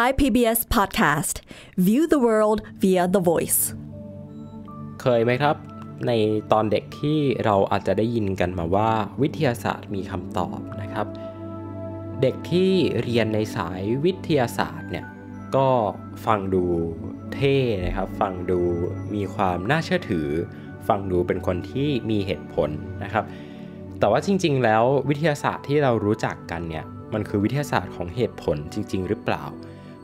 Thai PBS Podcast View the world via the voice เคยไหมครับ ในตอนเด็กที่เราอาจจะได้ยินกันมาว่าวิทยาศาสตร์มีคำตอบนะครับ เด็กที่เรียนในสายวิทยาศาสตร์เนี่ยก็ฟังดูเท่นะครับฟังดูมีความน่าเชื่อถือ ฟังดูเป็นคนที่มีเหตุผลนะครับแต่ว่าจริง ๆ แล้ววิทยาศาสตร์ที่เรารู้จักกันเนี่ยมันคือวิทยาศาสตร์ของเหตุผลจริง ๆ หรือเปล่า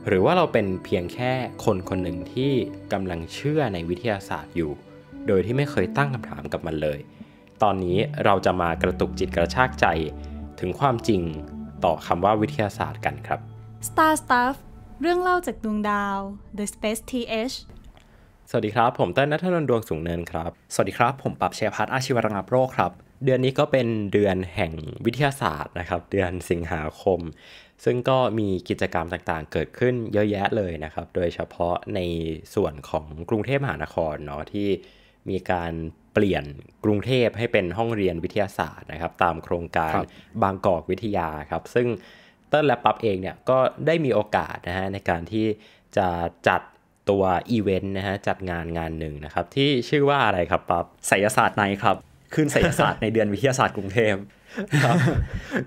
หรือว่าเราเป็นเพียงแค่คนคนหนึ่งที่กำลังเชื่อในวิทยาศาสตร์อยู่ โดยที่ไม่เคยตั้งคำถามกับมันเลย ตอนนี้เราจะมากระตุกจิตกระชากใจ ถึงความจริงต่อคำว่าวิทยาศาสตร์กันครับ Star Stuff เรื่องเล่าจากดวงดาว The Space TH สวัสดีครับผมเต้นนัทนนดวงสูงเนินครับ สวัสดีครับผมปรับเชยพัฒอาชีวรังับโรคครับ เดือนนี้ก็เป็นเดือนแห่งวิทยาศาสตร์นะครับเดือนสิงหาคมซึ่งก็มีกิจกรรมต่างๆ เกิดขึ้นเยอะแยะเลยนะครับ โดยเฉพาะในส่วนของกรุงเทพมหานครเนาะที่มีการเปลี่ยนกรุงเทพให้เป็นห้องเรียนวิทยาศาสตร์นะครับตามโครงการรบบางกอกวิทยาครับซึ่งเติ้ลและปั๊บเองเนี่ย ก็ได้มีโอกาสนะฮะในการที่จะจัดตัวอีเวนต์นะฮะจัดงานงานหนึ่งนะครับที่ชื่อว่าอะไรครับปั๊บศิลศาสตร์ในครับขึ้นศิลศาสตร์ในเดือนวิทยาศาสตร์กรุงเทพ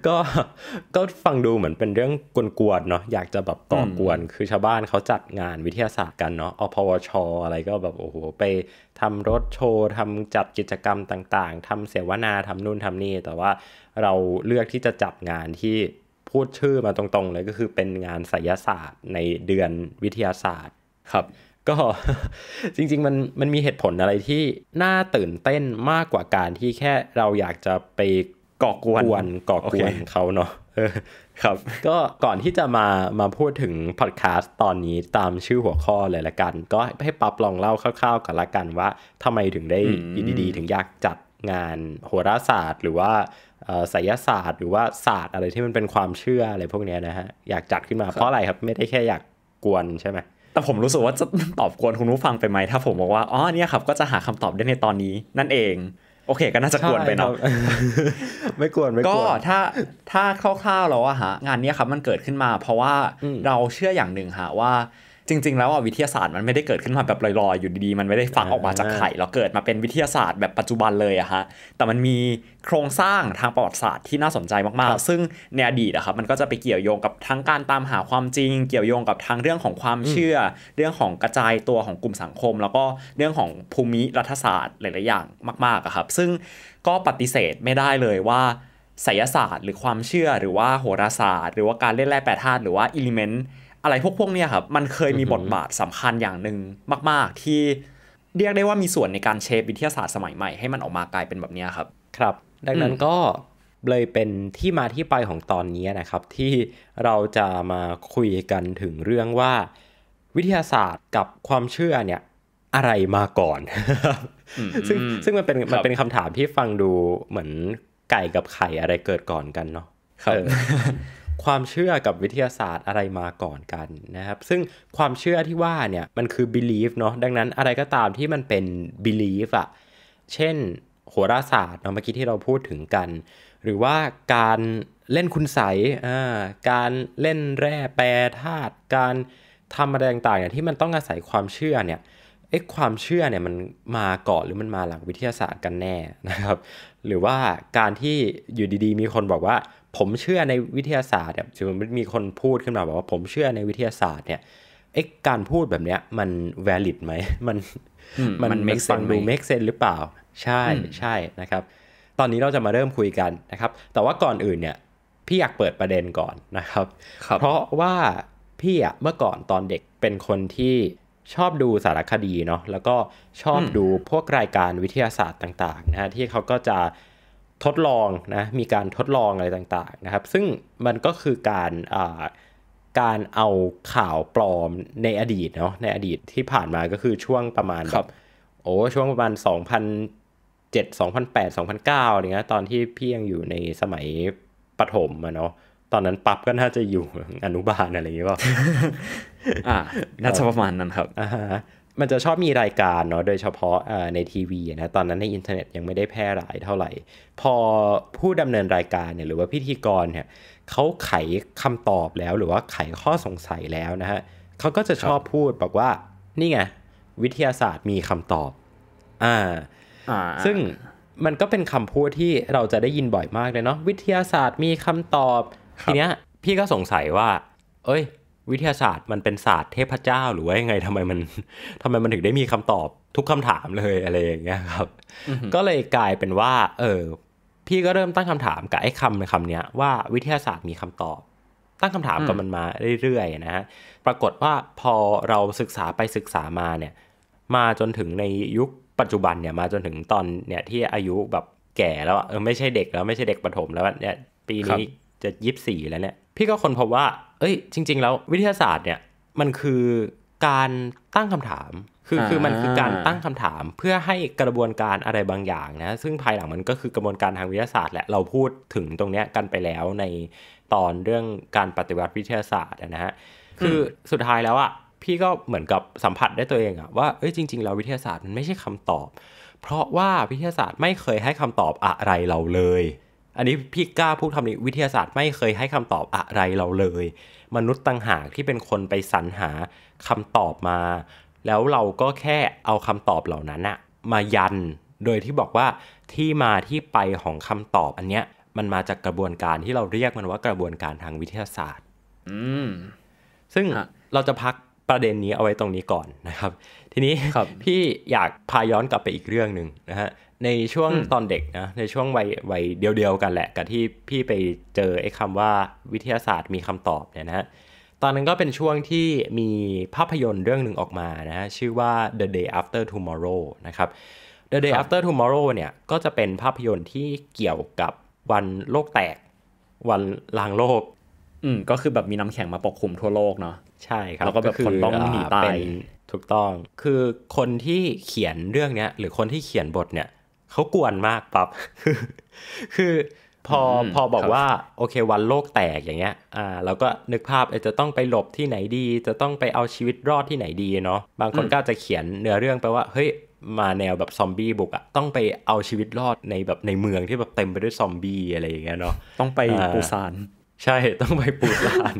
ก็ ก็ฟังดูเหมือนเป็นเรื่องกวนๆ เนาะอยากจะแบบก่อกวน คือชาวบ้านเขาจัดงานวิทยาศาสตร์กันเนาะ อพวช อะไรก็แบบโอ้โห ไปทำรถโชว์ทำจัดกิจกรรมต่าง ๆ ทำเสวนาทำนู่นทำนี่ แต่ว่าเราเลือกที่จะจัดงานที่พูดชื่อมาตรงๆ เลยก็คือเป็นงานศิลศาสตร์ในเดือนวิทยาศาสตร์ครับ ก็จริงๆมัน มันมีเหตุผลอะไรที่น่าตื่นเต้นมากกว่าการที่แค่เราอยากจะไปก่อกวนก่อกวนเขาเนาะครับ ก็ก่อนที่จะมามาพูดถึงพอดแคสต์ตอนนี้ตามชื่อหัวข้อเลยละกัน ก็ให้ปับลองเล่าคร่าว ๆ กันละกันว่าทำไมถึงได้ดีๆถึงอยากจัดงานโหราศาสตร์ หรือว่าไสยศาสตร์ หรือว่าศาสตร์อะไรที่มันเป็นความเชื่ออะไรพวกนี้นะฮะอยากจัดขึ้นมาเพราะอะไรครับ ไม่ได้แค่อยากกวนใช่ไหมแต่ผมรู้สึกว่าจะตอบกวนคุณผู้ฟังไปไหมถ้าผมบอกว่าอ๋อเนี่ยครับก็จะหาคำตอบได้ในตอนนี้นั่นเองโอเค ก็น่าจะกวนไปเนาะไม่กวน ไม่กวน ก็ถ้าถ้าคร่าวๆแล้วอะฮะงานนี้ครับมันเกิดขึ้นมา เพราะว่าเราเชื่ออย่างหนึ่งฮะว่าจริง ๆ แล้ววิทยาศาสตร์มันไม่ได้เกิดขึ้นมาแบบลอยๆ อยู่ดีๆ มันไม่ได้ฟังออกมาจากไข่แล้วเกิดมาเป็นวิทยาศาสตร์แบบปัจจุบันเลยอะฮะแต่มันมีโครงสร้างทางประวัติศาสตร์ที่น่าสนใจมากๆ ซึ่งในอดีตอะครับมันก็จะไปเกี่ยวโยงกับทั้งการตามหาความจริง เกี่ยวโยงกับทั้งเรื่องของความเชื่อ เรื่องของกระจายตัวของกลุ่มสังคม แล้วก็เรื่องของภูมิรัฐศาสตร์หลายๆอย่างมากๆอะครับซึ่งก็ปฏิเสธไม่ได้เลยว่าไสยศาสตร์ หรือความเชื่อหรือว่าโหราศาสตร์ หรือว่าการเล่นแร่แปรธาตุหรือว่าอิเลเมนต์อะไรพวกพวกเนี้ยครับมันเคยมีบทบาทสำคัญอย่างหนึ่งมาก ๆ ที่เรียกได้ว่ามีส่วนในการเชฟวิทยาศาสตร์สมัยใหม่ให้มันออกมากลายเป็นแบบนี้ครับ ครับ ดังนั้นก็เลยเป็นที่มาที่ไปของตอนนี้นะครับ ที่เราจะมาคุยกันถึงเรื่องว่า วิทยาศาสตร์กับความเชื่อเนี่ยอะไรมาก่อนซึ่งซึ่งมันเป็นมันเป็นคำถามที่ฟังดูเหมือนไก่กับไข่อะไรเกิดก่อนกันเนาะความเชื่อกับวิทยาศาสตร์อะไรมาก่อนกันนะครับ ซึ่งความเชื่อที่ว่าเนี่ยมันคือ belief เนาะดังนั้นอะไรก็ตามที่มันเป็น belief อะเช่นโหราศาสตร์เนาะเมื่อกี้ที่เราพูดถึงกัน หรือว่าการเล่นคุณใสการเล่นแร่แปรธาตุการทำอะไรต่างๆเนี่ยที่มันต้องอาศัยความเชื่อเนี่ยไอ้ความเชื่อเนี่ยมันมาก่อน หรือมันมาหลังวิทยาศาสตร์กันแน่นะครับหรือว่าการที่อยู่ดี ๆ มีคนบอกว่า ผมเชื่อในวิทยาศาสตร์เนี่ยสมมติมีคนพูดขึ้นมาบอกว่าผมเชื่อในวิทยาศาสตร์เนี่ยไอ้การพูดแบบเนี้ยมัน valid ไหม มันมันมันฟังดู make sense หรือเปล่าใช่ใช่นะครับ ตอนนี้เราจะมาเริ่มคุยกันนะครับ แต่ว่าก่อนอื่นเนี่ยพี่อยากเปิดประเด็นก่อนนะครับรบเพราะว่าพี่อะเมื่อก่อนตอนเด็กเป็นคนที่ชอบดูสารคดีเนาะแล้วก็ชอบดูพวกรายการวิทยาศาสตร์ต่างๆนะฮะที่เขาก็จะทดลองนะมีการทดลองอะไรต่างๆนะครับ ซึ่งมันก็คือการการเอาข่าวปลอมในอดีตเนาะในอดีตที่ผ่านมาก็คือช่วงประมาณแบบโอ้ช่วงประมาณ2000 7 2008 2009อะไรเงี้ยตอนที่พี่ยังอยู่ในสมัยปฐมอะเนาะตอนนั้นปั๊บก็น่าจะอยู่อนุบาลอะไรอย่างเงี้ยป่ะอ่าน่าจะประมาณนั้นครับอ่ามันจะชอบมีรายการเนาะโดยเฉพาะในทีวีนะตอนนั้นในอินเทอร์เน็ตยังไม่ได้แพร่หลายเท่าไหร่ พอผู้ดำเนินรายการเนี่ยหรือว่าพิธีกรเนี่ยเขาไขคำตอบแล้วหรือว่าไขข้อสงสัยแล้วนะฮะเขาก็จะชอบพูดบอกว่านี่ไง วิทยาศาสตร์มีคำตอบอ่าซึ่งมันก็เป็นคำพูดที่เราจะได้ยินบ่อยมากเลยเนาะวิทยาศาสตร์มีคำตอบทีเนี้ยพี่ก็สงสัยว่า เอ้ย วิทยาศาสตร์มันเป็นศาสตร์เทพเจ้าหรือว่ายังไงทำไมมันทำไมมันถึงได้มีคำตอบทุกคำถามเลยอะไรอย่างเงี้ยครับ ก็เลยกลายเป็นว่า เออพี่ก็เริ่มตั้งคำถามกับไอ้คำคำเนี้ยว่าวิทยาศาสตร์มีคำตอบ ตั้งคำถามกับมันมาเรื่อยๆนะฮะ ปรากฏว่าพอเราศึกษาไปศึกษามาเนี่ย มาจนถึงในยุคปัจจุบันเนี่ยมาจนถึงตอนเนี่ยที่อายุแบบแก่ แล้วเออไม่ใช่เด็กแล้วไม่ใช่เด็กประถมแล้วเนี่ย ปีนี้จะยีิบสี่แล้วเนี่ยพี่ก็คนพบว่า เอ้ยจริงๆแล้ว วิทยาศาสตร์เนี่ยมันคือการตั้งคำถามคือคือมันคือการตั้งคำถามเพื่อให้กระบวนการอะไรบางอย่างนะ ซึ่งภายหลังมันก็คือกระบวนการทางวิทยาศาสตร์แหละเราพูดถึงตรงเนี้ยกันไปแล้วในตอนเรื่องการปฏิวัติวิทยาศาสตร์นะฮะคือสุดท้ายแล้วอะพี่ก็เหมือนกับสัมผัสได้ตัวเองอะว่าเอ้ยจริงๆแล้ววิทยาศาสตร์มันไม่ใช่คำตอบ เพราะว่าวิทยาศาสตร์ไม่เคยให้คำตอบอะไรเราเลยอันนี้พี่กล้าพูดคำนี้วิทยาศาสตร์ไม่เคยให้คำตอบอะไรเราเลย มนุษย์ต่างหากที่เป็นคนไปสรรหาคำตอบมา แล้วเราก็แค่เอาคำตอบเหล่านั้นอะมายันโดยที่บอกว่าที่มาที่ไปของคำตอบอันเนี้ยมันมาจากกระบวนการที่เราเรียกมันว่ากระบวนการทางวิทยาศาสตร์ อืมซึ่งเราจะพักประเด็นนี้เอาไว้ตรงนี้ก่อนนะครับ ทีนี้พี่อยากพาย้อนกลับไปอีกเรื่องหนึ่งนะฮะในช่วงตอนเด็กนะในช่วงวัยวัยเดียวๆกันแหละ กับที่พี่ไปเจอไอ้คำว่าวิทยาศาสตร์มีคำตอบเนี่ยนะฮะตอนนั้นก็เป็นช่วงที่มีภาพยนตร์เรื่องหนึ่งออกมานะฮะชื่อว่า The Day After Tomorrow นะครับ The Day After Tomorrow เนี่ยก็จะเป็นภาพยนตร์ที่เกี่ยวกับวันโลกแตก วันลางโลกอืมก็คือแบบมีน้ำแข็งมาปกคลุมทั่วโลกเนาะใช่ครับ แล้วก็แบบคนต้องหนีตายถูกต้อง คือคนที่เขียนเรื่องเนี้ยหรือคนที่เขียนบทเนี่ยเขากวนมากปับคือพอพอบอกว่า โอเควันโลกแตกอย่างเงี้ย อ่าเราก็นึกภาพจะต้องไปหลบที่ไหนดีจะต้องไปเอาชีวิตรอดที่ไหนดีเนาะบางคนก็จะเขียนเนื้อเรื่องไปว่าเฮ้ยมาแนวแบบซอมบี้บุกอะต้องไปเอาชีวิตรอดในแบบในเมืองที่แบบเต็มไปด้วยซอมบี้อะไรอย่างเงี้ยเนาะต้องไปปูซานใช่ ต้องไปปูซาน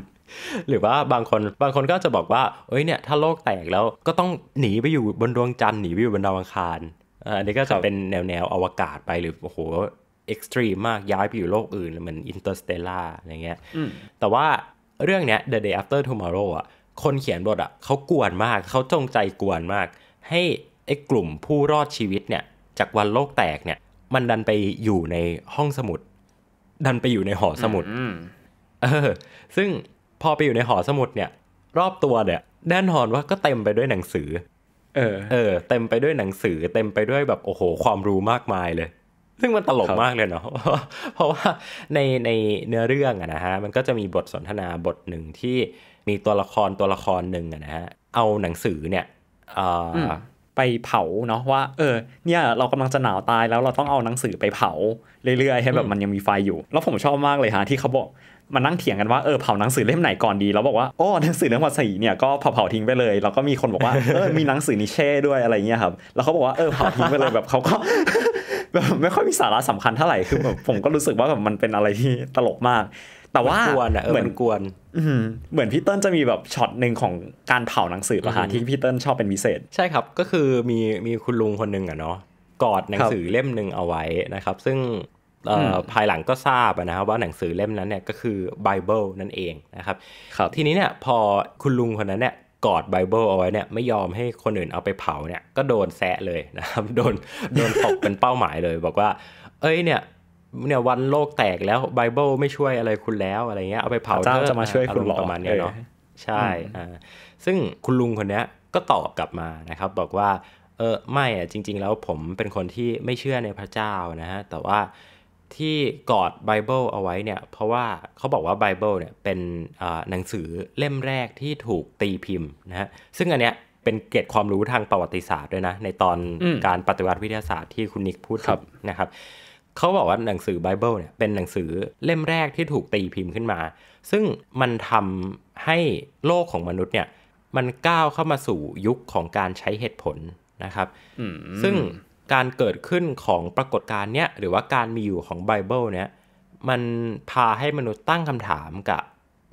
หรือว่าบางคนบางคนก็จะบอกว่าเอ้ยเนี่ยถ้าโลกแตกแล้ว ก็ต้องหนีไปอยู่บนดวงจันทร์หนีไปอยู่บนดาวอังคารอันนี้ก็จะเป็นแนวแนวอวกาศไปหรือ โอ้โห เอ็กซ์ตรีมมากย้ายไปอยู่โลกอื่นเหมือนอินเตอร์สเตลาอะไรเงี้ยแต่ว่าเรื่องเนี้ย The Day After Tomorrow อ่ะคนเขียนบทอ่ะเขากวนมากเขาจงใจกวนมาก ให้ไอ้กลุ่มผู้รอดชีวิตเนี่ย จากวันโลกแตกเนี่ย มันดันไปอยู่ในห้องสมุด ดันไปอยู่ในหอสมุดเออซึ่งพอไปอยู่ในหอสมุดเนี่ย รอบตัวเนี่ยแน่นอนว่าก็เต็มไปด้วยหนังสือเออ เออ เต็มไปด้วยหนังสือเต็มไปด้วยแบบโอ้โห ความรู้มากมายเลย ซึ่งมันตลกมากเลยเนาะเพราะว่าในในเนื้อเรื่องอะนะฮะมันก็จะมีบทสนทนาบทหนึ่งที่มีตัวละครตัวละครหนึ่งอะนะฮะเอาหนังสือเนี่ยไปเผาเนาะว่า เออ เนี่ยเรากำลังจะหนาวตายแล้วเราต้องเอาหนังสือไปเผาเรื่อยๆ ให้แบบมันยังมีไฟอยู่แล้วผมชอบมากเลยฮะที่เขาบอกมันนั่งเถียงกันว่าเออเผาหนังสือเล่มไหนก่อนดี แล้วบอกว่าโอ้หนังสือเรื่องภาษีเนี่ยก็เผาเผาทิ้งไปเลยแล้วก็มีคนบอกว่าเออมีหนังสือนิเช่ด้วยอะไรเงี้ยครับ แล้วเขาบอกว่าเออเผาทิ้งไปเลยแบบเขาก็แบบไม่ค่อยมีสาระสำคัญเท่าไหร่คือแบบผมก็รู้สึกว่าแบบมันเป็นอะไรที่ตลกมาก แต่ว่าเหมือนกวนเหมือนพี่เติ้ลจะมีแบบช็อตหนึ่งของการเผาหนังสือประหารที่พี่เติ้ลชอบเป็นพิเศษใช่ครับ ก็คือมีมีคุณลุงคนหนึ่งอะเนาะกอดหนังสือเล่มหนึ่งเอาไว้นะครับ ซึ่งภายหลังก็ทราบนะครับว่าหนังสือเล่มนั้นเนี่ยก็คือไบเบิลนั่นเองนะครับรบทีนี้เนี่ยพอคุณลุงคนนั้นเนี่ยกอดไบเบิลเอาไว้เนี่ยไม่ยอมให้คนอื่นเอาไปเผาเนี่ยก็โดนแซะเลยนะครับโดนโดนตกเป็นเป้าหมายเลยบอกว่า เอ้ยเนี่ยเนี่ยวันโลกแตกแล้วไบเบิลไม่ช่วยอะไรคุณแล้วอะไรเงี้ยเอาไปเผาเจ้าจะมาช่วยคุณหรอประมาณนี้เนาะใช่อ่าซึ่งคุณลุงคนนี้ก็ตอบกลับมานะครับบอกว่าเออไม่อ่ะจริง ๆ แล้วผมเป็นคนที่ไม่เชื่อในพระเจ้านะฮะแต่ว่าที่กอดไบเบิลเอาไว้เนี่ย เพราะว่าเขาบอกว่าไบเบิลเนี่ยเป็นหนังสือเล่มแรกที่ถูกตีพิมพ์นะฮะซึ่งอันเนี้ยเป็นเกร็ดความรู้ทางประวัติศาสตร์ด้วยนะในตอนการปฏิวัติวิทยาศาสตร์ที่คุณนิกพูดถึงนะครับเขาบอกว่าหนังสือไบเบิลเนี่ยเป็นหนังสือเล่มแรกที่ถูกตีพิมพ์ขึ้นมา ซึ่งมันทำให้โลกของมนุษย์เนี่ยมันก้าวเข้ามาสู่ยุคของการใช้เหตุผลนะครับซึ่งการเกิดขึ้นของปรากฏการณ์เนี้ยหรือว่าการมีอยู่ของไบเบิลเนี้ยมันพาให้มนุษย์ตั้งคำถามกับ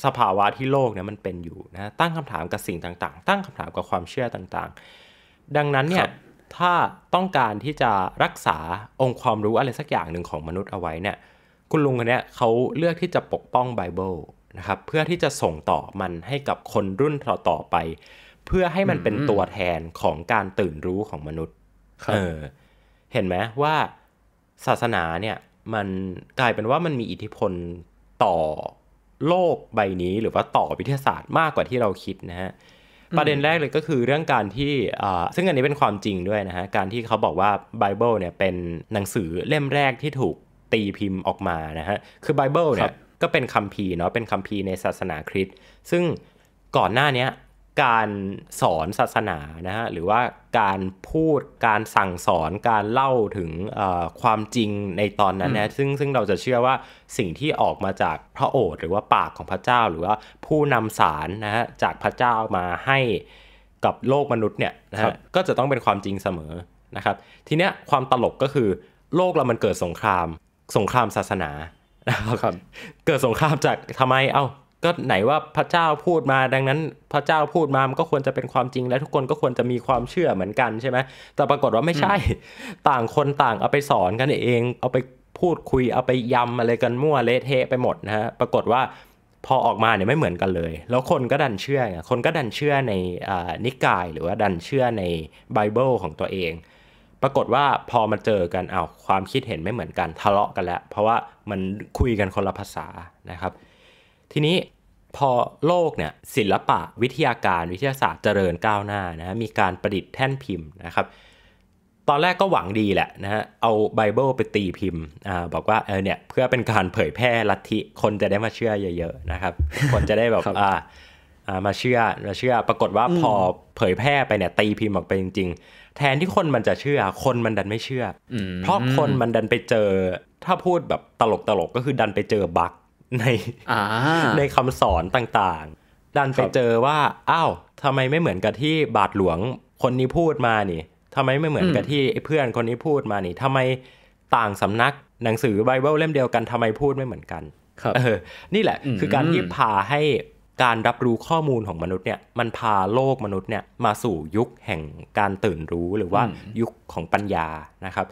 สภาวะที่โลกเนี้ยมันเป็นอยู่นะ ตั้งคำถามกับสิ่งต่างๆ ตั้งคำถามกับความเชื่อต่างๆ ดังนั้นเนี่ยถ้าต้องการที่จะรักษาองค์ความรู้อะไรสักอย่างหนึ่งของมนุษย์เอาไว้เนี่ยคุณลุงคนนี้เขาเลือกที่จะปกป้องไบเบิลนะครับ เพื่อที่จะส่งต่อมันให้กับคนรุ่นต่อๆไป เพื่อให้มันเป็นตัวแทนของการตื่นรู้ของมนุษย์เออเห็นไหมว่าศาสนาเนี่ยมันกลายเป็นว่ามันมีอิทธิพลต่อโลกใบนี้หรือว่าต่อวิทยาศาสตร์มากกว่าที่เราคิดนะฮะประเด็นแรกเลยก็คือเรื่องการที่ซึ่งอันนี้เป็นความจริงด้วยนะฮะการที่เขาบอกว่าไบเบิลเนี่ยเป็นหนังสือเล่มแรกที่ถูกตีพิมพ์ออกมานะฮะคือไบเบิลเนี่ยก็เป็นคัมภีร์เนาะเป็นคัมภีร์ในศาสนาคริสต์ซึ่งก่อนหน้านี้การสอนศาสนานะฮะหรือว่าการพูดการสั่งสอนการเล่าถึงความจริงในตอนนั้นนะซึ่งซึ่งเราจะเชื่อว่าสิ่งที่ออกมาจากพระโอษฐ์หรือว่าปากของพระเจ้าหรือว่าผู้นำสารนะฮะจากพระเจ้ามาให้กับโลกมนุษย์เนี่ยนะฮะก็จะต้องเป็นความจริงเสมอนะครับทีเนี้ยความตลกก็คือโลกเรามันเกิดสงครามสงครามศาสนานะครับเกิดสงครามจากทำไมเอา้าก็ไหนว่าพระเจ้าพูดมา ดังนั้นพระเจ้าพูดมา มันก็ควรจะเป็นความจริงและทุกคนก็ควรจะมีความเชื่อเหมือนกันใช่ไหม แต่ปรากฏว่าไม่ใช่ต่างคนต่าง เอาไปสอนกันเอง เอาไปพูดคุยเอาไปยำอะไรกันมั่วเละเทะไปหมดนะฮะ ปรากฏว่าพอออกมาเนี่ยไม่เหมือนกันเลย แล้วคนก็ดันเชื่อคนก็ดันเชื่อในนิกายหรือว่าดันเชื่อในไบเบิลของตัวเอง ปรากฏว่าพอมาเจอกันเอาความคิดเห็นไม่เหมือนกัน ทะเลาะกันแล้ว เพราะว่ามันคุยกันคนละภาษานะครับ ทีนี้พอโลกเนี่ยศิลปะวิทยาการวิทยาศาสตร์เจริญก้าวหน้านะมีการประดิษฐ์แท่นพิมพ์นะครับ ตอนแรกก็หวังดีแหละนะฮะเอาไบเบิลไปตีพิมพ์อ่าบอกว่าเออเนี่ยเพื่อเป็นการเผยแพร่ลัทธิคนจะได้มาเชื่อเยอะ ๆนะครับ คนจะได้แบบอ่าอ่ามาเชื่อมาเชื่อปรากฏว่าพอเผยแพร่ไปเนี่ยตีพิมพ์ออกไปจริง ๆ แทนที่คนมันจะเชื่อ คนมันดันไม่เชื่อ เพราะคนมันดันไปเจอ ถ้าพูดแบบตลกๆก็คือดันไปเจอบั๊กในในคำสอนต่างๆ ดันไปเจอว่า อ้าวทำไมไม่เหมือนกับที่บาทหลวงคนนี้พูดมานี่ทำไมไม่เหมือนกับที่เพื่อนคนนี้พูดมานี่ทำไมต่างสำนักหนังสือไบเบิลเล่มเดียวกันทำไมพูดไม่เหมือนกันบออ นี่แหละคือการที่พาให้การรับรู้ข้อมูลของมนุษย์เนี่ย มันพาโลกมนุษย์เนี่ยมาสู่ยุคแห่งการตื่นรู้หรือว่ายุคของปัญญา นะครับ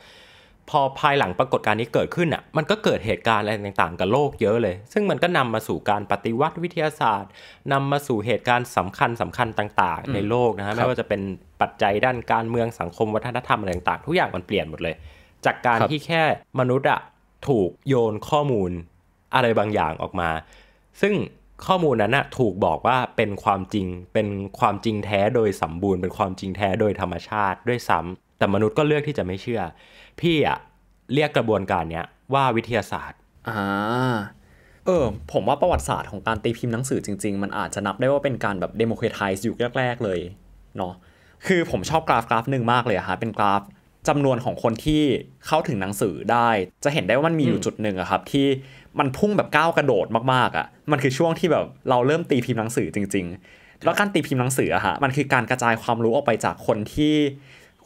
พอภายหลังปรากฏการณ์นี้เกิดขึ้นอ่ะ มันก็เกิดเหตุการณ์อะไรต่างๆ กับโลก เยอะเลย ซึ่งมันก็นำมาสู่การปฏิวัติวิทยาศาสตร์ นำมาสู่เหตุการณ์สำคัญสำคัญต่างๆ ในโลกนะฮะ ไม่ว่าจะเป็นปัจจัยด้านการเมืองสังคมวัฒนธรรม อะไรต่างๆทุกอย่างมันเปลี่ยนหมดเลย จากการที่แค่มนุษย์อ่ะถูกโยนข้อมูลอะไรบางอย่างออกมา ซึ่งข้อมูลนั้นนะถูกบอกว่าเป็นความจริง เป็นความจริงแท้โดยสมบูรณ์ เป็นความจริงแท้โดยธรรมชาติด้วยซ้ำ แต่มนุษย์ก็เลือกที่จะไม่เชื่อพี่อะเรียกกระบวนการเนี้ยว่าวิทยาศาสตร์ อ่า เออผมว่าประวัติศาสตร์ของการตีพิมพ์หนังสือจริงๆ มันอาจจะนับได้ว่าเป็นการแบบเดโมแครไทซ์ยุคแรกๆเลยเนาะ คือผมชอบกราฟกราฟหนึ่งมากเลยอะฮะเป็นกราฟจำนวนของคนที่เข้าถึงหนังสือได้จะเห็นได้ว่ามันมีอยู่จุดหนึ่งอะครับ ที่มันพุ่งแบบก้าวกระโดดมากๆอ่ะมันคือช่วงที่แบบเราเริ่มตีพิมพ์หนังสือจริง ๆ แล้วการตีพิมพ์หนังสืออะฮะมันคือการกระจายความรู้ออกไปจากคนที่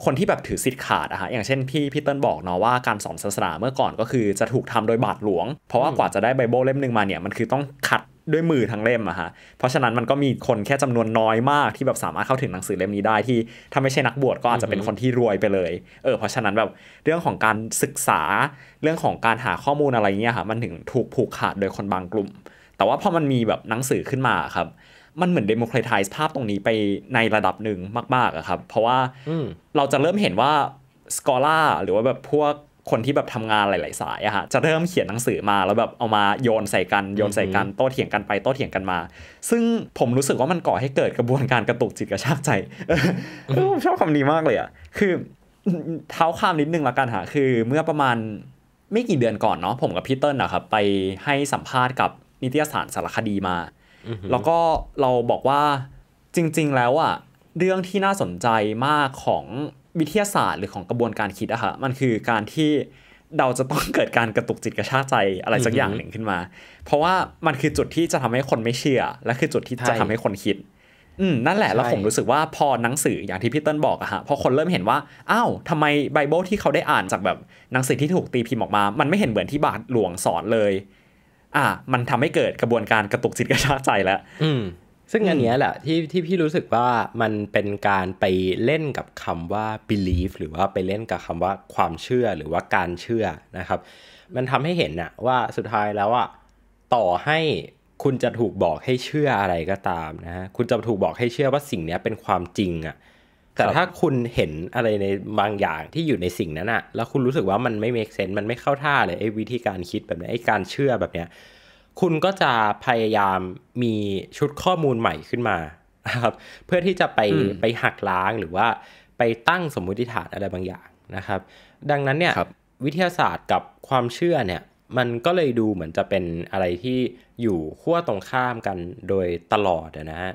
คนที่แบบถือสิทธิ์ขาดอะฮะอย่างเช่นพี่พี่เติ้ลบอกเนาะว่าการสอนศาสนาเมื่อก่อนก็คือจะถูกทำโดยบาทหลวงเพราะว่ากว่าจะได้ไบเบิลเล่มหนึ่งมาเนี่ยมันคือต้องขัดด้วยมือทั้งเล่มอะฮะเพราะฉะนั้นมันก็มีคนแค่จำนวนน้อยมาก ที่แบบสามารถเข้าถึงหนังสือเล่มนี้ได้ ที่ถ้าไม่ใช่นักบวชก็อาจจะเป็นคนที่รวยไปเลยเออเพราะฉะนั้นแบบเรื่องของการศึกษา เรื่องของการหาข้อมูลอะไรเงี้ยค่ะมันถึงถูกผูกขาดโดยคนบางกลุ่ม แต่ว่าพอมันมีแบบหนังสือขึ้นมาครับมันเหมือนเดโมครไทส์ภาพตรงนี้ไปในระดับหนึ่งมากๆอะครับ เพราะว่าเราจะเริ่มเห็นว่าสกอล่าหรือว่าแบบพวกคนที่แบบทำงานหลายๆสายอะฮะจะเริ่มเขียนหนังสือมา แล้วแบบเอามาโยนใส่กัน โยนใส่กันโต้เถียงกันไปโต้เถียงกันมา ซึ่งผมรู้สึกว่ามันก่อให้เกิดกระบวนการกระตุกจิตกระชากใจผมชอบคำนี้มากเลยอะคือเท้าข้ามนิดนึงละกันฮะคือ เมื่อประมาณไม่กี่เดือนก่อนเนาะผมกับพี่เติ้ลนะครับไปให้สัมภาษณ์กับนิตยสารสารคดีมาแล้วก็เราบอกว่าจริงๆแล้วอะเรื่องที่น่าสนใจมากของวิทยาศาสตร์หรือของกระบวนการคิดอะค่ะมันคือการที่เราจะต้องเกิดการกระตุกจิตกระชากใจอะไรสักอย่างหนึ่งขึ้นมา เพราะว่ามันคือจุดที่จะทำให้คนไม่เชื่อ และคือจุดที่จะทำให้คนคิดอืมนั่นแหละแล้วผมรู้สึกว่าพอหนังสืออย่างที่พี่เติ้ลบอกอะฮะพอคนเริ่มเห็นว่าอ้าวทาไมไบเบิลที่เขาได้อ่านจากแบบหนังสือที่ถูกตีพิมพ์ออกมา มันไม่เห็นเหมือนที่บาทหลวงสอนเลยอ่ามันทำให้เกิดกระบวนการกระตุกจิตกระชากใจแล้วอืมซึ่งอันเนี้ยแหละที่ที่พี่รู้สึกว่ามันเป็นการไปเล่นกับคำว่า belief หรือว่าไปเล่นกับคำว่าความเชื่อหรือว่าการเชื่อนะครับ มันทำให้เห็นอะว่าสุดท้ายแล้วอะต่อให้คุณจะถูกบอกให้เชื่ออะไรก็ตามนะฮะคุณจะถูกบอกให้เชื่อว่าสิ่งนี้เป็นความจริงอะแต่ถ้าคุณเห็นอะไรในบางอย่างที่อยู่ในสิ่งนั้นอะแล้วคุณรู้สึกว่ามันไม่ make sense มันไม่เข้าท่าเลยไอ้วิธีการคิดแบบนี้ไอ้การเชื่อแบบเนี้ยคุณก็จะพยายามมีชุดข้อมูลใหม่ขึ้นมาครับเพื่อที่จะไปไปหักล้างหรือว่าไปตั้งสมมุติฐานอะไรบางอย่างนะครับ ดังนั้นเนี่ยวิทยาศาสตร์กับความเชื่อเนี่ย มันก็เลยดูเหมือนจะเป็นอะไรที่อยู่ขั้วตรงข้ามกันโดยตลอดนะฮะ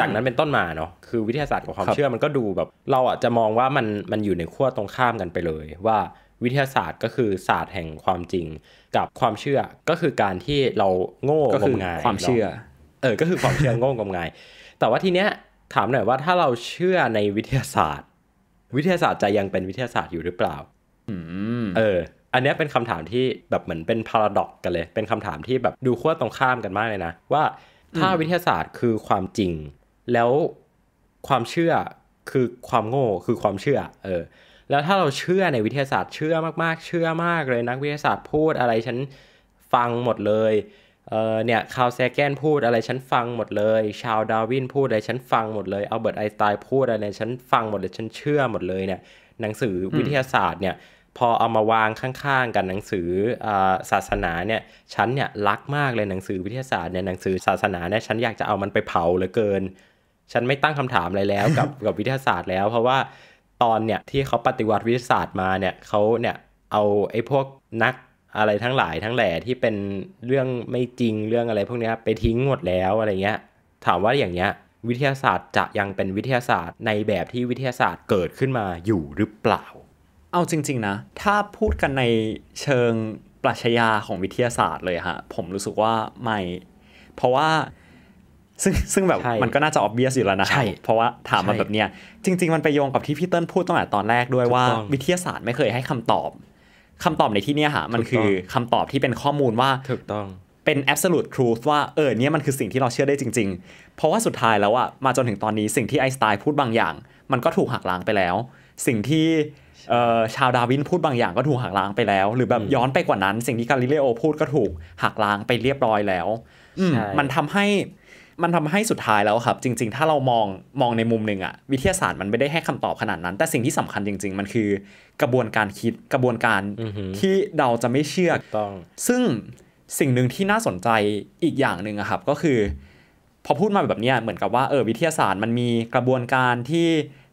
จากนั้นเป็นต้นมาเนาะคือวิทยาศาสตร์กับความเชื่อมันก็ดูแบบ เราอ่ะจะมองว่ามันมันอยู่ในขั้วตรงข้ามกันไปเลยว่าวิทยาศาสตร์ก็คือศาสตร์แห่งความจริงกับความเชื่อก็คือการที่เราโง่งมงายความเชื่อ เออ ก็คือความเชื่อโง่งมงายแต่ว่าทีเนี้ยถามหน่อยว่าถ้าเราเชื่อในวิทยาศาสตร์ วิทยาศาสตร์จะยังเป็นวิทยาศาสตร์อยู่หรือเปล่าเออ อันนี้เป็นคำถามที่แบบเหมือนเป็นพาราดอกกันเลย เป็นคำถามที่แบบดูขั้วตรงข้ามกันมากเลยนะว่าถ้าวิทยาศาสตร์คือความจริงแล้วความเชื่อคือความโง่คือความเชื่อเออแล้วถ้าเราเชื่อในวิทยาศาสตร์เชื่อมากๆ เชื่อมากเลยนักวิทยาศาสตร์พูดอะไรฉันฟังหมดเลยเออเนี่ยคาร์แซแกนพูดอะไรฉันฟังหมดเลย ชาวดาวินพูดอะไรฉันฟังหมดเลยเอาเบิร์ตไอน์สไตน์พูดอะไรฉันฟังหมดเลยฉันเชื่อหมดเลยเนี่ยหนังสือวิทยาศาสตร์เนี่ยพอเอามาวางข้างๆกันหนังสือศาสนาเนี่ยฉันเนี่ยรักมากเลยหนังสือวิทยาศาสตร์เนี่ยหนังสือศาสนาเนี่ยฉันอยากจะเอามันไปเผาเหลือเกินฉันไม่ตั้งคำถามอะไรแล้วกับกับวิทยาศาสตร์แล้วเพราะว่าตอนเนี่ยที่เขาปฏิวัติวิทยาศาสตร์มาเนี่ยเขาเนี่ยเอาไอ้พวกนักอะไรทั้งหลายทั้งแหล่ที่เป็นเรื่องไม่จริงเรื่องอะไรพวกนี้ไปทิ้งหมดแล้วอะไรเงี้ย ถามว่าอย่างเงี้ยวิทยาศาสตร์จะยังเป็นวิทยาศาสตร์ ในแบบที่วิทยาศาสตร์เกิดขึ้นมาอยู่หรือเปล่า เอาจริง ๆนะ ถ้าพูดกันในเชิงปรัชญาของวิทยาศาสตร์เลยฮะผมรู้สึกว่าไม่ เพราะว่าซึ่งซึ่งแบบมันก็น่าจะออบเบียสอยู่แล้วนะ เพราะว่าถามมาแบบเนี้ยจริง ๆ มันไปโยงกับที่พี่เติ้ลพูดตั้งแต่ตอนแรกด้วยว่าวิทยาศาสตร์ไม่เคยให้คำตอบ คำตอบในที่เนี้ยฮะมันคือคำตอบที่เป็นข้อมูลว่าถูกต้องเป็น absolute truth ว่า เออเนี่ยมันคือสิ่งที่เราเชื่อได้จริง ๆ เพราะว่าสุดท้ายแล้วอะมาจนถึงตอนนี้สิ่งที่ไอสไตน์พูดบางอย่างมันก็ถูกหักล้างไปแล้ว สิ่งที่ชาวดาวินพูดบางอย่างก็ถูกหักล้างไปแล้วหรือแบบย้อนไปกว่านั้น สิ่งที่กาลิเลโอพูดก็ถูกหักล้างไปเรียบร้อยแล้วมันทำใหมันทำให้สุดท้ายแล้วครับ จริง ๆ ถ้าเรามองมองในมุมหนึ่งอะวิทยาศาสตร์มันไม่ได้ให้คำตอบขนาดนั้น แต่สิ่งที่สำคัญจริง ๆ มันคือกระบวนการคิดกระบวนการที่เราจะไม่เชื่อต้องซึ่งสิ่งหนึ่งที่น่าสนใจอีกอย่างหนึ่งอะครับ ก็คือพอพูดมาแบบนี้เหมือนกับว่าเออวิทยาศาสตร์มันมีกระบวนการที่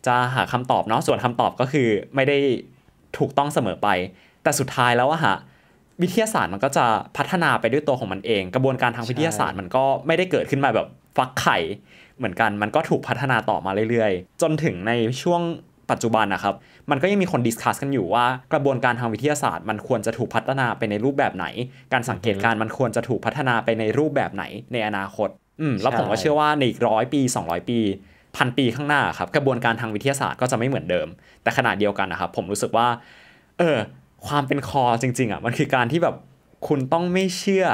จะหาคำตอบเนาะส่วนคำตอบก็คือไม่ได้ถูกต้องเสมอไป แต่สุดท้ายแล้วอะฮะวิทยาศาสตร์มันก็จะพัฒนาไปด้วยตัวของมันเอง กระบวนการทางวิทยาศาสตร์มันก็ไม่ได้เกิดขึ้นมาแบบฟักไข่เหมือนกันมันก็ถูกพัฒนาต่อมาเรื่อย ๆ จนถึงในช่วงปัจจุบันนะครับ มันก็ยังมีคนดิสคัสกันอยู่ว่ากระบวนการทางวิทยาศาสตร์มันควรจะถูกพัฒนาไปในรูปแบบไหน การสังเกตการมันควรจะถูกพัฒนาไปในรูปแบบไหน ในอนาคตอืมแล้วผมก็เชื่อว่าในอีกร้อยปี 200 ปีพันปีข้างหน้าครับ กระบวนการทางวิทยาศาสตร์ก็จะไม่เหมือนเดิม แต่ขณะเดียวกันนะครับผมรู้สึกว่า เออความเป็นคอจริงๆ อ่ะ มันคือการที่แบบคุณต้องไม่เชื่อ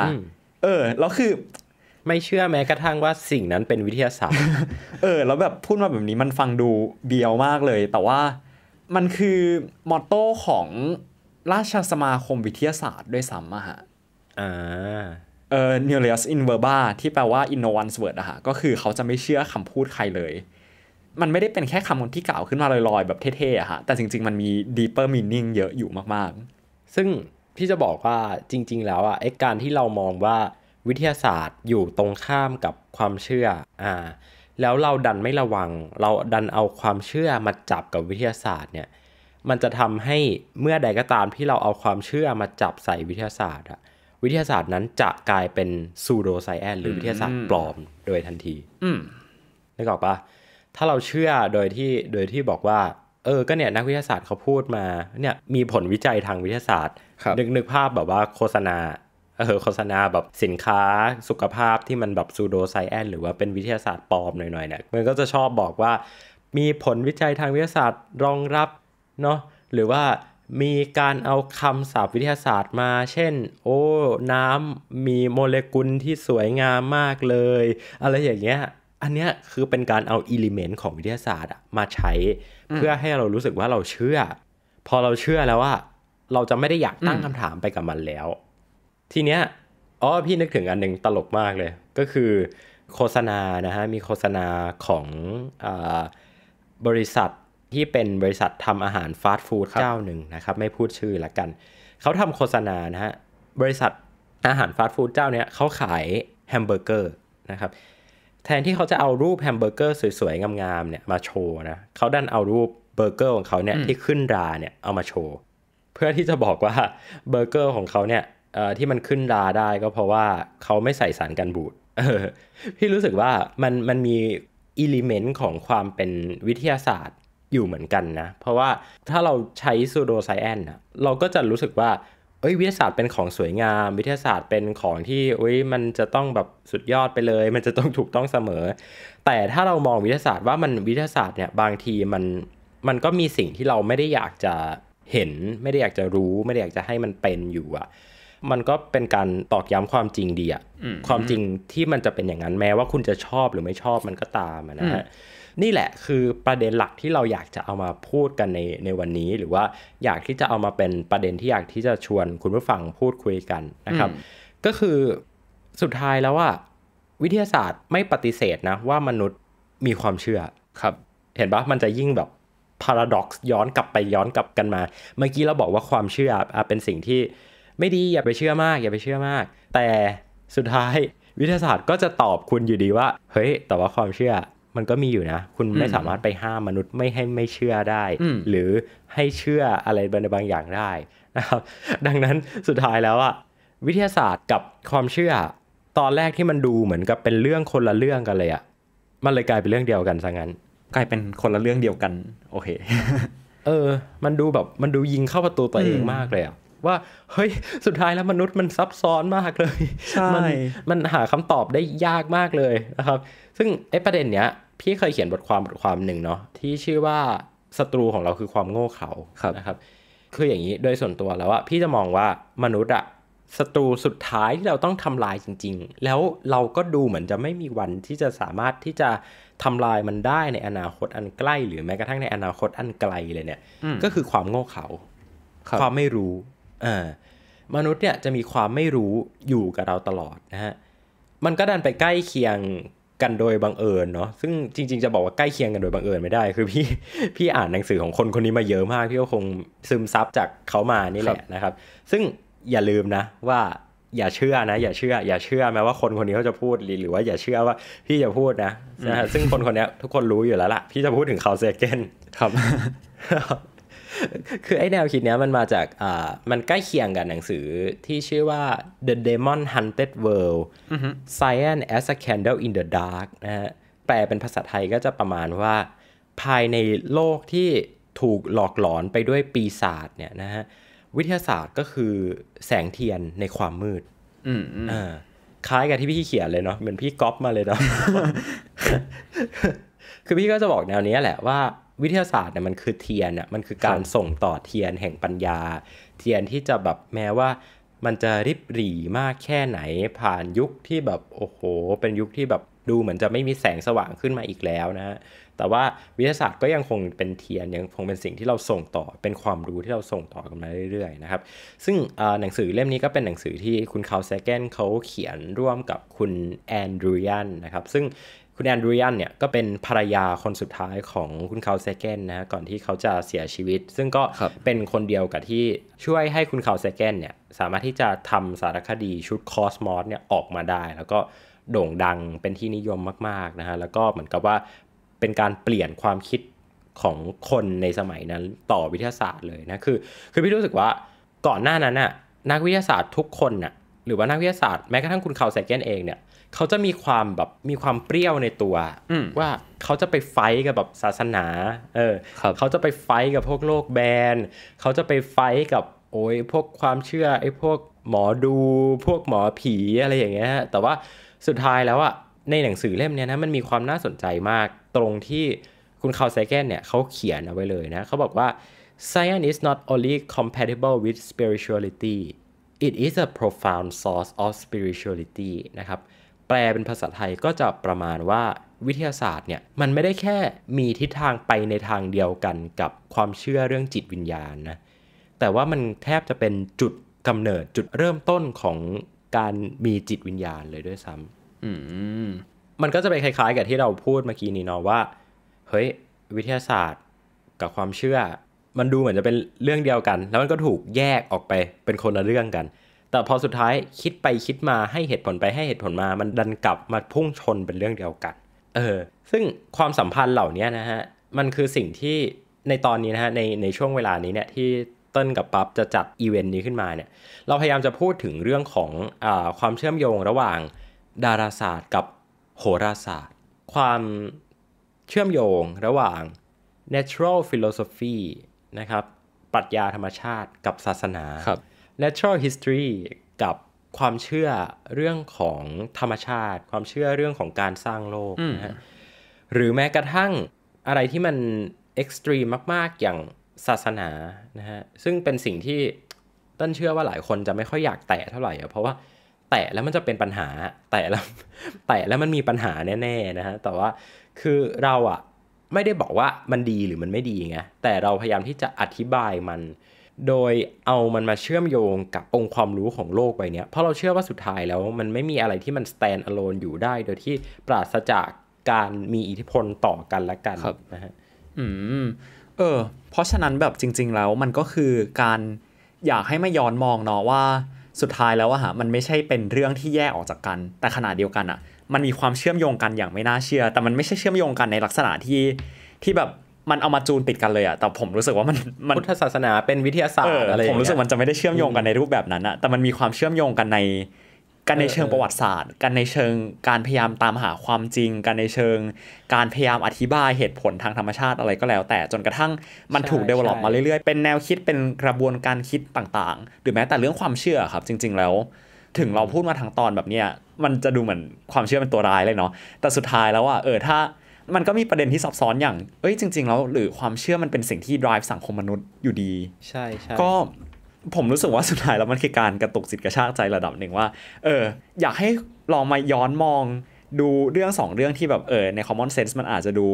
เออ แล้วคือ ไม่เชื่อแม้กระทั่งว่าสิ่งนั้นเป็นวิทยาศาสตร์ เออ แล้วแบบพูดมาแบบนี้มันฟังดูเบียวมากเลย แต่ว่ามันคือมอตโต้ของราชสมาคมวิทยาศาสตร์ด้วยซ้ำอะฮะอ่าเออ n u l l i u s in verba ที่แปลว่า in no one's word อะฮะ ก็คือเขาจะไม่เชื่อคำพูดใครเลยมันไม่ได้เป็นแค่คำที่กล่าวขึ้นมาลอยๆแบบเท่ๆอะฮะแต่จริงๆมันมี deeper meaning เยอะอยู่มากๆ ซึ่งพี่จะบอกว่าจริงๆ แล้วอะไอการที่เรามองว่าวิทยาศาสตร์อยู่ตรงข้ามกับความเชื่อ อ่า แล้วเราดันไม่ระวังเราดันเอาความเชื่อมาจับกับวิทยาศาสตร์ เนี่ย มันจะทำให้เมื่อใดก็ตามที่เราเอาความเชื่อมาจับใส่วิทยาศาสตร์อะวิทยาศาสตร์นั้นจะกลายเป็นซูโดไซแอนหรือวิทยาศาสตร์ปลอม โดยทันที อืไึกบอกปะถ้าเราเชื่อโดยที่โดยที่บอกว่า เออก็เนี่ยนักวิทยาศาสตร์เขาพูดมาเนี่ยมีผลวิจัยทางวิทยาศาสตร์นึกนึกภาพแบบว่าโฆษณาเออโฆษณาแบบสินค้าสุขภาพที่มันแบบซูโดไซแอนหรือว่าเป็นวิทยาศาสตร์ปลอมหน่อยๆเนี่ยมันก็จะชอบบอกว่า มีผลวิจัยทางวิทยาศาสตร์รองรับเนาะหรือว่ามีการเอาคำศัพท์วิทยาศาสตร์มา เช่น โอ้น้ำมีโมเลกุลที่สวยงามมากเลยอะไรอย่างเงี้ยอันเนี้ยคือเป็นการเอาอิเลเมนต์ของวิทยาศาสตร์มาใช้เพื่อให้เรารู้สึกว่าเราเชื่อ พอเราเชื่อแล้วว่าเราจะไม่ได้อยากตั้งคำถามไปกับมันแล้ว ทีเนี้ยอ๋อพี่นึกถึงอันหนึ่งตลกมากเลย ก็คือโฆษณานะฮะ มีโฆษณาของอบริษัทที่เป็นบริษัททำอาหารฟาสต์ฟู้ดเจ้าหนึ่งนะครับ ไม่พูดชื่อละกัน เขาทำโฆษณานะฮะบริษัทอาหารฟาสต์ฟู้ดเจ้าเนี้ยเขาขายแฮมเบอร์เกอร์นะครับแทนที่เขาจะเอารูปแฮมเบอร์เกอร์สวย ๆงามๆเนี่ยมาโชว์นะเขาดันเอารูปเบอร์เกอร์ของเขาเนี่ยที่ขึ้นราเนี่ยเอามาโชว์เพื่อที่จะบอกว่าเบอร์เกอร์ของเขาเนี่ยที่มันขึ้นราได้ก็เพราะว่าเขาไม่ใส่สารกันบูดพี่รู้สึกว่ามันมันมีอิเลเมนต์ของความเป็นวิทยาศาสตร์อยู่เหมือนกันนะ เพราะว่าถ้าเราใช้ซูโดไซแอนนะเราก็จะรู้สึกว่าเอ้ยวิทยาศาสตร์เป็นของสวยงาม วิทยาศาสตร์เป็นของที่อุ้ยมันจะต้องแบบสุดยอดไปเลย มันจะต้องถูกต้องเสมอ แต่ถ้าเรามองวิทยาศาสตร์ว่ามันวิทยาศาสตร์เนี่ยบางทีมันมันก็มีสิ่งที่เราไม่ได้อยากจะเห็น ไม่ได้อยากจะรู้ไม่ได้อยากจะให้มันเป็นอยู่อะมันก็เป็นการตอกย้ำความจริงดีอะความจริงที่มันจะเป็นอย่างนั้นแม้ว่าคุณจะชอบหรือไม่ชอบมันก็ตามนะฮะนี่แหละคือประเด็นหลักที่เราอยากจะเอามาพูดกันในในวันนี้ หรือว่าอยากที่จะเอามาเป็นประเด็นที่อยากที่จะชวนคุณผู้ฟังพูดคุยกันนะครับ ก็คือสุดท้ายแล้วว่าวิทยาศาสตร์ไม่ปฏิเสธนะ ว่ามนุษย์มีความเชื่อครับ เห็นปะมันจะยิ่งแบบพาราด็อกซ์ย้อนกลับไปย้อนกลับกันมา เมื่อกี้เราบอกว่าความเชื่อเป็นสิ่งที่ไม่ดีอย่าไปเชื่อมาก อย่าไปเชื่อมาก แต่สุดท้ายวิทยาศาสตร์ก็จะตอบคุณอยู่ดีว่าเฮ้ย แต่ว่าความเชื่อมันก็มีอยู่นะ คุณไม่สามารถไปห้ามมนุษย์ไม่ให้ไม่เชื่อได้ หรือให้เชื่ออะไรบางอย่างได้นะครับ ดังนั้นสุดท้ายแล้วอะวิทยาศาสตร์กับความเชื่อ ตอนแรกที่มันดูเหมือน กับเป็นเรื่องคนละเรื่องกันเลยอะมันเลยกลายเป็นเรื่องเดียวกันซะงั้น กลายเป็นคนละเรื่องเดียวกันโอเค เออมันดูแบบมันดูยิงเข้าประตูตัวเองมากเลยอะว่าเฮ้ยสุดท้ายแล้วมนุษย์มันซับซ้อนมากเลยใช่มันมันหาคำตอบได้ยากมากเลยนะครับ ซึ่งไอ้ประเด็นเนี้ยพี่เคยเขียนบทความบทความหนึ่งเนาะที่ชื่อว่าศัตรูของเราคือความโง่เขลาครับนะครับ คืออย่างนี้โดยส่วนตัวแล้วว่าพี่จะมองว่ามนุษย์อะศัตรูสุดท้ายที่เราต้องทำลายจริง ๆ แล้วเราก็ดูเหมือนจะไม่มีวันที่จะสามารถที่จะทำลายมันได้ในอนาคตอันใกล้ หรือแม้กระทั่งในอนาคตอันไกลเลยเนี่ย ก็คือความโง่เขลาความไม่รู้ เออ มนุษย์เนี่ยจะมีความไม่รู้อยู่กับเราตลอดนะฮะมันก็ดันไปใกล้เคียงกันโดยบังเอิญเนาะซึ่งจริง ๆจะบอกว่าใกล้เคียงกันโดยบังเอิญไม่ได้ คือพี่พี่อ่านหนังสือของคนคนนี้มาเยอะมาก พี่ก็คงซึมซับจากเขามานี่แหละนะครับซึ่งอย่าลืมนะว่าอย่าเชื่อนะอย่าเชื่อ อย่าเชื่อแม้ว่าคนคนนี้เขาจะพูดหรือว่าอย่าเชื่อว่าพี่จะพูดนะนะซึ่งคนคนนี้ทุกคนรู้อยู่แล้วล่ะ พี่จะพูดถึงคาเซเกนครับคือไอแนวคิดเนี้ยมันมาจากอ่ามันใกล้เคียงกับหนังสือที่ชื่อว่า The Demon Hunted World Science as a Candle in the Dark นะฮะแปลเป็นภาษาไทยก็จะประมาณว่าภายในโลกที่ถูกหลอกหลอนไปด้วยปีศาจเนี่ยนะฮะ วิทยาศาสตร์ก็คือแสงเทียนในความมืดอ่าคล้ายกับที่พี่เขียนเลยเนาะเหมือนพี่ก๊อปมาเลยเนาะคือพี่ก็จะบอกแนวนี้แหละว่าวิทยาศาสตร์เนี่ยมันคือเทียนอ่ะมันคือการส่งต่อเทียนแห่งปัญญา เทียนที่จะแบบแม้ว่ามันจะริบหรี่มากแค่ไหนผ่านยุคที่แบบโอ้โห เป็นยุคที่แบบดูเหมือนจะไม่มีแสงสว่างขึ้นมาอีกแล้วนะแต่ว่าวิทยาศาสตร์ก็ยังคงเป็นเทียนยังคงเป็นสิ่งที่เราส่งต่อเป็นความรู้ที่เราส่งต่อกันมาเรื่อยๆนะครับ ซึ่งหนังสือเล่มนี้ก็เป็นหนังสือที่คุณคาร์ลเซเกนเขาเขียนร่วมกับคุณแอนดรูยันนะครับซึ่งคุณแอนดรียนเนี่ยก็เป็นภรรยาคนสุดท้ายของคุณคาลเซเกนนะก่อนที่เขาจะเสียชีวิต ซึ่งก็เป็นคนเดียวกับที่ช่วยให้คุณคาลเซเกนเนี่ยสามารถที่จะทำสารคดีชุดคอสมอสเนี่ยออกมาได้ แล้วก็โด่งดังเป็นที่นิยมมากๆนะฮะแล้วก็เหมือนกับว่าเป็นการเปลี่ยนความคิดของคนในสมัยนั้นต่อวิทยาศาสตร์เลยนะคือคือพี่รู้สึกว่าก่อนหน้านั้นน่ะนักวิทยาศาสตร์ทุกคนน่ะหรือว่านักวิทยาศาสตร์แม้กระทั่งคุณคาร์แซเกนเองเนี่ย เขาจะมีความแบบมีความเปรี้ยวในตัว ว่าเขาจะไปไฟกับแบบศาสนาเออเขาจะไปไฟกับพวกโลกแบนเขาจะไปไฟกับโอ้ยพวกความเชื่อไอ้พวกหมอดู พวกหมอผีอะไรอย่างเงี้ยแต่ว่าสุดท้ายแล้วอะในหนังสือเล่มนี้นะมันมีความน่าสนใจมากตรงที่คุณคาร์เซแกนเนี่ยเขาเขียนเอาไว้เลยนะเขาบอกว่า science is not only compatible with spirituality it is a profound source of spirituality นะครับ แปลเป็นภาษาไทยก็จะประมาณว่าวิทยาศาสตร์เนี่ย มันไม่ได้แค่มีทิศทางไปในทางเดียวกันกับความเชื่อเรื่องจิตวิญญาณนะ แต่ว่ามันแทบจะเป็นจุดกำเนิดจุดเริ่มต้นของการมีจิตวิญญาณเลยด้วยซ้ำมมันก็จะไปคล้ายๆกับที่เราพูดเมื่อกี้นี้เนาะว่า เฮ้ยวิทยาศาสตร์กับความเชื่อมันดูเหมือนจะเป็นเรื่องเดียวกัน แล้วมันก็ถูกแยกออกไปเป็นคนละเรื่องกัน แต่พอสุดท้ายคิดไปคิดมาให้เหตุผลไปให้เหตุผลมา มันดันกลับมาพุ่งชนเป็นเรื่องเดียวกัน เออ ซึ่งความสัมพันธ์เหล่านี้นะฮะ มันคือสิ่งที่ในตอนนี้นะฮะ ในในช่วงเวลานี้เนี่ยที่เต้นกับปั๊บจะจัดอีเวนต์นี้ขึ้นมาเนี่ย เราพยายามจะพูดถึงเรื่องของอความเชื่อมโยงระหว่างดาราศาสตร์กับโหราศาสตร์ ความเชื่อมโยงระหว่าง natural philosophy นะครับปรัชญาธรรมชาติกับศาสนาครับ natural history กับความเชื่อเรื่องของธรรมชาติ ความเชื่อเรื่องของการสร้างโลกนะฮะหรือแม้กระทั่งอะไรที่มันเอ็กซ์ตรีมมาก ๆ อย่างศาสนานะฮะซึ่งเป็นสิ่งที่ต้นเชื่อว่าหลายคนจะไม่ค่อยอยากแตะเท่าไหร่เพราะว่าแตะแล้วมันจะเป็นปัญหาแตะแล้วแตะแล้วมันมีปัญหาแน่ ๆ นะฮะแต่ว่าคือเราอะไม่ได้บอกว่ามันดีหรือมันไม่ดีไงแต่เราพยายามที่จะอธิบายมัน โดยเอามันมาเชื่อมโยงกับองค์ความรู้ของโลกไปเนี้ยเพราะเราเชื่อว่าสุดท้ายแล้ว มันไม่มีอะไรที่มัน stand alone อยู่ได้ โดยที่ปราศจากการมีอิทธิพลต่อกันและกันนะฮะอืมเออเพราะฉะนั้นแบบจริง ๆ แล้วมันก็คือการอยากให้ไม่ย้อนมองเนาะว่าสุดท้ายแล้วอะฮะมันไม่ใช่เป็นเรื่องที่แยกออกจากกัน แต่ขณะเดียวกันอะมันมีความเชื่อมโยงกันอย่างไม่น่าเชื่อ แต่มันไม่ใช่เชื่อมโยงกันในลักษณะที่ ที่แบบมันเอามาจูนติดกันเลยอะแต่ผมรู้สึกว่ามันมันพุทธศาสนาเป็นวิทยาศาสตร์อะไรผมรู้สึกมันจะไม่ได้เชื่อมโยงกันในรูปแบบนั้นอะแต่มันมีความเชื่อมโยงกันในกันในเชิงประวัติศาสตร์ กันในเชิงการพยายามตามหาความจริง กันในเชิง การพยายามอธิบายเหตุผลทางธรรมชาติอะไรก็แล้ว แต่จนกระทั่งมันถูกเดเวล็อปมาเรื่อยๆเป็นแนวคิดเป็นกระบวนการคิดต่างๆ หรือแม้แต่เรื่องความเชื่อครับจริง ๆ แล้วถึงเราพูดมาทางตอนแบบเนี้ยมันจะดูเหมือนความเชื่อเป็นตัวร้ายเลยเนาะแต่สุดท้ายแล้วว่าเออถ้า มันก็มีประเด็นที่ซับซ้อนอย่าง เอ้ยจริงๆแล้วหรือความเชื่อมันเป็นสิ่งที่ drive สังคมมนุษย์อยู่ดี ใช่ใช่ก็ผมรู้สึกว่าสุดท้ายแล้วมันคือการกระตุกจิตกระชากใจระดับหนึ่งว่า เออ อยากให้ลองมาย้อนมองดูเรื่องสองเรื่องที่แบบเออใน common sense มันอาจจะดู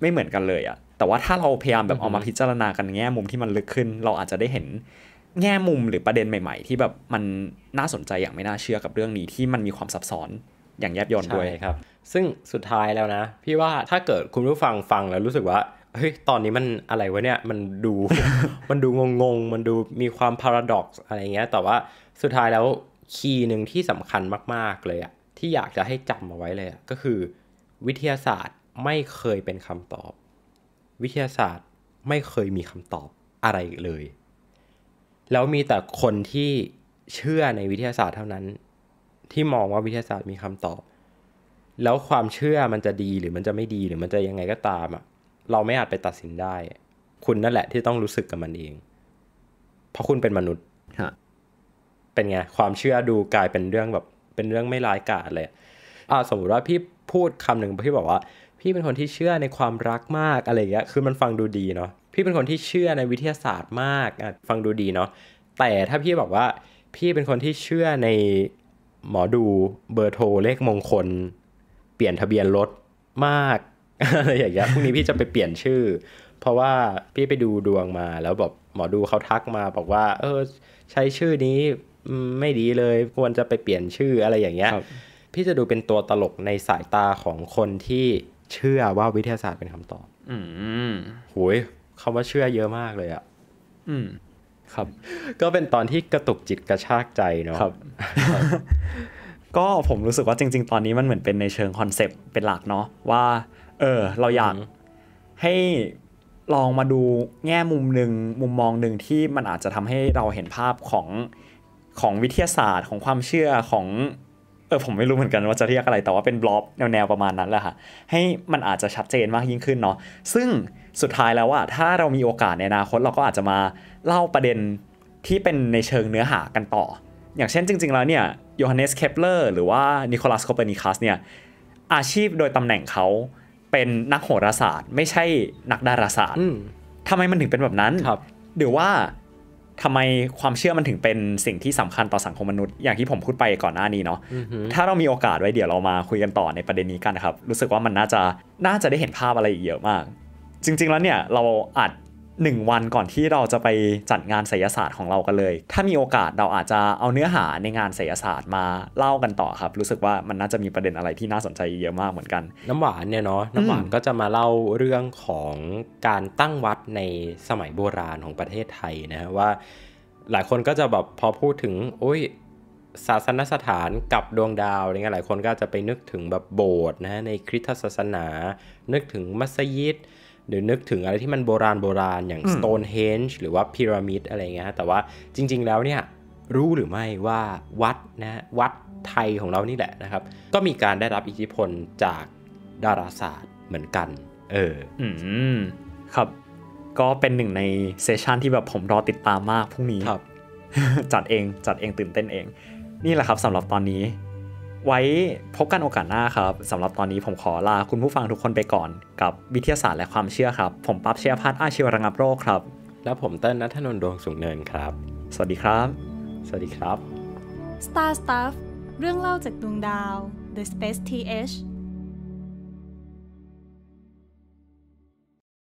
ไม่เหมือนกันเลยอะแต่ว่าถ้าเราพยายามแบบเอามาพิจารณากันแง่มุมที่มันลึกขึ้นเราอาจจะได้เห็นแง่มุม หรือประเด็นใหม่ ๆ ที่แบบมันน่าสนใจอย่างไม่น่าเชื่อกับเรื่องนี้ ที่มันมีความซับซ้อนอย่างแยบยลด้วยครับ ซึ่งสุดท้ายแล้วนะ พี่ว่าถ้าเกิดคุณผู้ฟังฟังแล้วรู้สึกว่าเฮ้ยตอนนี้มันอะไรวะเนี่ยมันดูมันดูงงๆมันดูมีความพาราด็อกซ์อะไรเงี้ยแต่ว่าสุดท้ายแล้วคีย์หนึ่งที่สำคัญมากๆเลยอะที่อยากจะให้จำเอาไว้เลยก็คือวิทยาศาสตร์ไม่เคยเป็นคำตอบ วิทยาศาสตร์ไม่เคยมีคำตอบอะไรเลยแล้วมีแต่คนที่เชื่อในวิทยาศาสตร์เท่านั้น ที่มองว่าวิทยาศาสตร์มีคำตอบ แล้วความเชื่อมันจะดีหรือมันจะไม่ดีหรือมันจะยังไงก็ตามอะ่ะ เราไม่อาจไปตัดสินได้ คุณนั่นแหละที่ต้องรู้สึกกับมันเอง เพราะคุณเป็นมนุษย์เป็นไง ความเชื่อดูกลายเป็นเรื่องแบบเป็นเรื่องไม่ร้ายกาจเลยอ่าสมมติว่าพี่พูดคำหนึ่งพี่บอกว่า พี่เป็นคนที่เชื่อในความรักมากอะไรเงี้ยคือมันฟังดูดีเนาะพี่เป็นคนที่เชื่อในวิทยาศาสตร์มากฟังดูดีเนาะ แต่ถ้าพี่บอกว่าพี่เป็นคนที่เชื่อในหมอดูเบอร์โทรเลขมงคล เปลี่ยนทะเบียนรถมากอะไรอย่างเงี้ยพรุ่งนี้พี่จะไปเปลี่ยนชื่อ เพราะว่าพี่ไปดูดวงมา แล้วแบบหมอดูเขาทักมาบอกว่า เออ ใช้ชื่อนี้ไม่ดีเลยควรจะไปเปลี่ยนชื่ออะไรอย่างเงี้ยพี่จะดูเป็นตัวตลกในสายตาของคนที่เชื่อว่าวิทยาศาสตร์เป็นคำตอบอืมโหยคขาว่าเชื่อเยอะมากเลยอ่ะ อืมครับ ก็เป็นตอนที่กระตุกจิตกระชากใจเนาะ ครับ ก็ผมรู้สึกว่าจริงๆ ตอนนี้มันเหมือนเป็นในเชิงคอนเซปต์ เป็นหลักเนาะว่า เออ เราอยากให้ลองมาดูแง่มุมหนึ่งมุมมองหนึ่งที่มันอาจจะทำให้เราเห็นภาพของของวิทยาศาสตร์ของความเชื่อของ เออผมไม่รู้เหมือนกันว่าจะเรียกอะไรแต่ว่าเป็นบล็อบแนวๆประมาณนั้นแหละค่ะให้มันอาจจะชัดเจนมากยิ่งขึ้นเนาะซึ่งสุดท้ายแล้วว่าถ้าเรามีโอกาสในอนาคตเราก็อาจจะมา เล่าประเด็นที่เป็นในเชิงเนื้อหากันต่อ อย่างเช่นจริง ๆ แล้วเนี่ยโยฮันเนสเคปเลอร์หรือว่านิโคลัสโคเปนิคัสเนี่ยอาชีพโดยตำแหน่งเขาเป็นนักโหราศาสตร์ไม่ใช่นักดาราศาสตร์ทำไมมันถึงเป็นแบบนั้นรหรือว่าทำไมความเชื่อมันถึงเป็นสิ่งที่สำคัญต่อสังคมมนุษย์อย่างที่ผมพูดไปก่อนหน้านี้เนาะ ถ้าเรามีโอกาสไว้เดี๋ยวเรามาคุยกันต่อในประเด็นนี้กันครับ รู้สึกว่ามันน่าจะน่าจะได้เห็นภาพอะไรอีกเยอะมากจริงๆ แล้วเนี่ยเราอัดหนึ่งวันก่อนที่เราจะไปจัดงานศิลศาสตร์ของเรากันเลย ถ้ามีโอกาสเราอาจจะเอาเนื้อหาในงานศิลศาสตร์มาเล่ากันต่อครับ รู้สึกว่ามันน่าจะมีประเด็นอะไรที่น่าสนใจเยอะมากเหมือนกัน น้ำหวานเนี่ยเนาะ น้ำหวานก็จะมาเล่าเรื่องของการตั้งวัดในสมัยโบราณของประเทศไทยนะว่า หลายคนก็จะแบบพอพูดถึงโอ้ยศาสนสถานกับดวงดาวอะไรเงี้ยหลายคนก็จะไปนึกถึงแบบโบสถ์นะในคริสตศาสนา นึกถึงมัสยิดหรือนึกถึงอะไรที่มันโบราณโบราณอย่าง Stonehenge หรือว่าพีระมิดอะไรเงี้ยแต่ว่าจริงๆ แล้วเนี่ย รู้หรือไม่ว่าวัดนะวัดไทยของเรานี่แหละนะครับ ก็มีการได้รับอิทธิพลจากดาราศาสตร์เหมือนกัน เออ อืมครับก็เป็นหนึ่งในเซสชันที่แบบผมรอติดตามมากพรุ่งนี้ครับ จัดเองจัดเองตื่นเต้นเองนี่แหละครับสำหรับตอนนี้ไว้พบกันโอกาสหน้าครับ สำหรับตอนนี้ผมขอลาคุณผู้ฟังทุกคนไปก่อน กับวิทยาศาสตร์และความเชื่อครับ ผมปั๊บเชียร์พัฒน์อาชีวระงับโรคครับ และผมเต้นนัทนนท์ดวงสุงเนินครับ สวัสดีครับ สวัสดีครับ Star Stuff เรื่องเล่าจากดวงดาว The Space TH